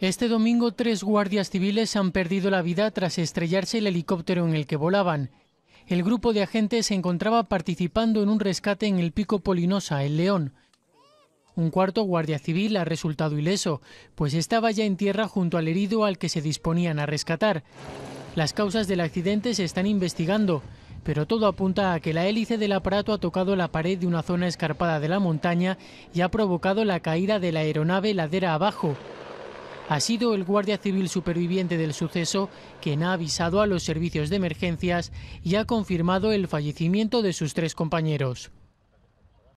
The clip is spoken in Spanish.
Este domingo tres guardias civiles han perdido la vida tras estrellarse el helicóptero en el que volaban. El grupo de agentes se encontraba participando en un rescate en el pico Polinosa, en León. Un cuarto guardia civil ha resultado ileso, pues estaba ya en tierra junto al herido al que se disponían a rescatar. Las causas del accidente se están investigando, pero todo apunta a que la hélice del aparato ha tocado la pared de una zona escarpada de la montaña y ha provocado la caída de la aeronave ladera abajo ha sido el guardia civil superviviente del suceso quien ha avisado a los servicios de emergencias y ha confirmado el fallecimiento de sus tres compañeros.